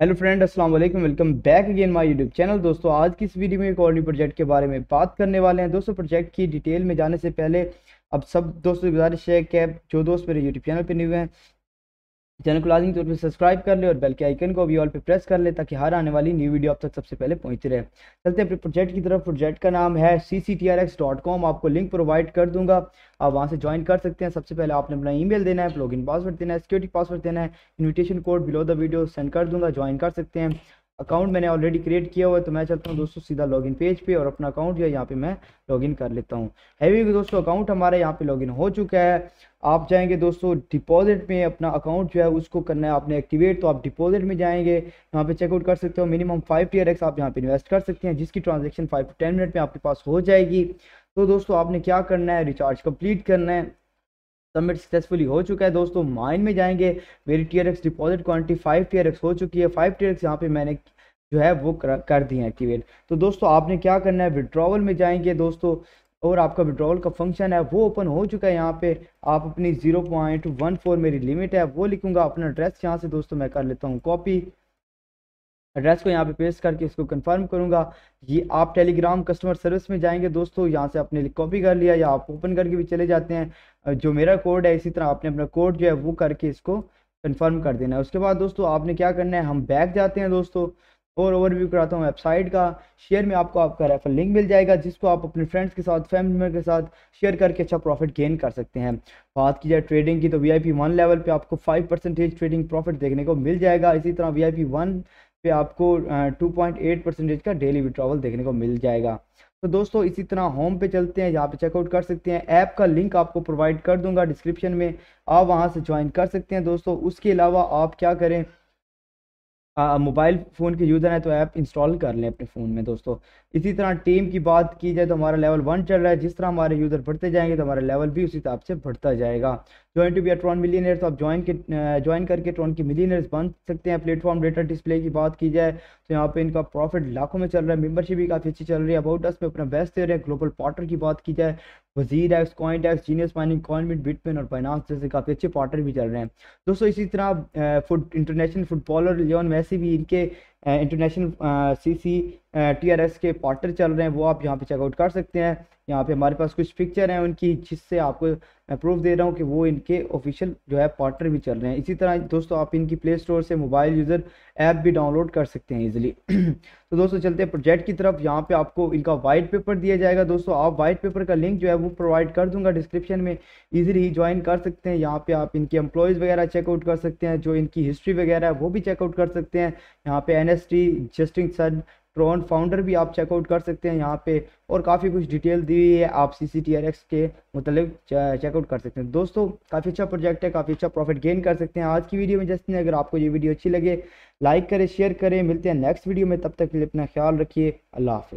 hello friend अस्सलाम वालेकुम welcome back again my YouTube channel दोस्तों आज की इस वीडियो में एक और प्रोजेक्ट के बारे में बात करने वाले हैं दोस्तों प्रोजेक्ट की डिटेल में जाने से पहले अब सब दोस्तों की गुजारिश है कि जो दोस्त मेरे यूट्यूब चैनल पर न्यू हैं चैनल को लाजमी तौर पर सब्सक्राइब कर ले और बेल के आइकन को भी ऑल पे प्रेस कर ले ताकि हर आने वाली न्यू वीडियो आप तक सबसे पहले पहुंच रहे चलते अपने प्रोजेक्ट की तरफ प्रोजेक्ट का नाम है C C T R X dot com आपको लिंक प्रोवाइड कर दूंगा आप वहां से ज्वाइन कर सकते हैं सबसे पहले आपने अपना ईमेल देना है इन पासवर्ड देना है सिक्योरिटी पासवर्ड देना है invitation code below the video send कर दूंगा ज्वाइन कर सकते हैं अकाउंट मैंने ऑलरेडी क्रिएट किया हुआ है तो मैं चलता हूँ दोस्तों सीधा लॉगिन पेज पे और अपना अकाउंट जो है यहाँ पे मैं लॉगिन कर लेता हूँ हैवी दोस्तों अकाउंट हमारे यहाँ पे लॉगिन हो चुका है आप जाएंगे दोस्तों डिपॉजिट में अपना अकाउंट जो है उसको करना है आपने एक्टिवेट तो आप डिपॉजिट में जाएंगे यहाँ पे चेकआउट कर सकते हो मिनिमम फाइव टी आप यहाँ पे इन्वेस्ट कर सकते हैं जिसकी transaction five to ten minute में आपके पास हो जाएगी तो दोस्तों आपने क्या करना है रिचार्ज कंप्लीट करना है सबमिट सक्सेसफुली हो चुका है दोस्तों माइन में जाएंगे मेरी T deposit quantity five T हो चुकी है फाइव टी यहाँ पे मैंने जो है वो कर दिए एक्टिवेट तो दोस्तों आपने क्या करना है विड्रॉवल में जाएंगे दोस्तों और आपका विड्रॉवल का फंक्शन है वो ओपन हो चुका है यहाँ पे आप अपनी 0.14 मेरी लिमिट है वो लिखूंगा अपना एड्रेस यहाँ से दोस्तों मैं कर लेता हूँ कॉपी एड्रेस को यहाँ पे पेस्ट करके इसको कंफर्म करूँगा ये आप टेलीग्राम कस्टमर सर्विस में जाएंगे दोस्तों यहाँ से आपने कॉपी कर लिया या आप ओपन करके भी चले जाते हैं जो मेरा कोड है इसी तरह आपने अपना कोड जो है वो करके इसको कन्फर्म कर देना है उसके बाद दोस्तों आपने क्या करना है हम बैक जाते हैं दोस्तों और ओवरव्यू कराता हूँ वेबसाइट का शेयर में आपको आपका रेफर लिंक मिल जाएगा जिसको आप अपने फ्रेंड्स के साथ फैमिली मेम्बर के साथ शेयर करके अच्छा प्रॉफिट गेन कर सकते हैं बात की जाए ट्रेडिंग की तो V I P one level पे आपको फाइव परसेंटेज ट्रेडिंग प्रॉफिट देखने को मिल जाएगा इसी तरह वी आई पी वन पे आपको टू पॉइंट एट परसेंटेज का डेली विड्रॉवल देखने को मिल जाएगा तो दोस्तों इसी तरह होम पे चलते हैं यहाँ पे चेकआउट कर सकते हैं ऐप का लिंक आपको प्रोवाइड कर दूंगा डिस्क्रिप्शन में आप वहाँ से ज्वाइन कर सकते हैं दोस्तों उसके अलावा आप क्या करें मोबाइल फ़ोन के यूज़र हैं तो ऐप इंस्टॉल कर लें अपने फ़ोन में दोस्तों इसी तरह टीम की बात की जाए तो हमारा लेवल वन चल रहा है जिस तरह हमारे यूज़र बढ़ते जाएंगे तो हमारा लेवल भी उसी हिसाब से बढ़ता जाएगा join to be Tron millionaire तो आप ज्वाइन के ज्वाइन करके ट्रॉन की मिलीनियर्स बन सकते हैं प्लेटफॉर्म डेटा डिस्प्ले की बात की जाए तो यहाँ पे इनका प्रॉफिट लाखों में चल रहा है मेम्बरशिप भी काफ़ी अच्छी चल रही है अबाउट अस पे अपना बेस्ट दे रहे हैं ग्लोबल पार्टनर की बात की जाए WazirX coin tax genius mining कॉन्विट बिटमेन और फाइनांस जैसे काफ़ी अच्छे पार्टनर भी चल रहे हैं दोस्तों इसी तरह foot international footballer Lionel Messi भी इनके international C C T R S के पॉटर चल रहे हैं वो आप यहाँ पे चेकआउट कर सकते हैं यहाँ पे हमारे पास कुछ पिक्चर हैं उनकी जिससे आपको प्रूफ दे रहा हूँ कि वो इनके ऑफिशियल जो है पार्टनर भी चल रहे हैं इसी तरह दोस्तों आप इनकी प्ले स्टोर से मोबाइल यूज़र ऐप भी डाउनलोड कर सकते हैं इजीली तो दोस्तों चलते हैं प्रोजेक्ट की तरफ यहाँ पे आपको इनका वाइट पेपर दिया जाएगा दोस्तों आप वाइट पेपर का लिंक जो है वो प्रोवाइड कर दूंगा डिस्क्रिप्शन में ईजिली ज्वाइन कर सकते हैं यहाँ पे आप इनके एम्प्लॉयज़ वगैरह चेकआउट कर सकते हैं जो इनकी हिस्ट्री वगैरह है वो भी चेकआउट कर सकते हैं यहाँ पे N S T Justin Sun Tron founder भी आप चेकआउट कर सकते हैं यहाँ पे और काफ़ी कुछ डिटेल दी हुई है आप सी सी के मतलब चेकआउट कर सकते हैं दोस्तों काफ़ी अच्छा प्रोजेक्ट है काफ़ी अच्छा प्रॉफिट गेन कर सकते हैं आज की वीडियो में जस्ट अगर आपको ये वीडियो अच्छी लगे लाइक करें शेयर करें मिलते हैं नेक्स्ट वीडियो में तब तक के लिए अपना ख्याल रखिए अल्लाह हाफ़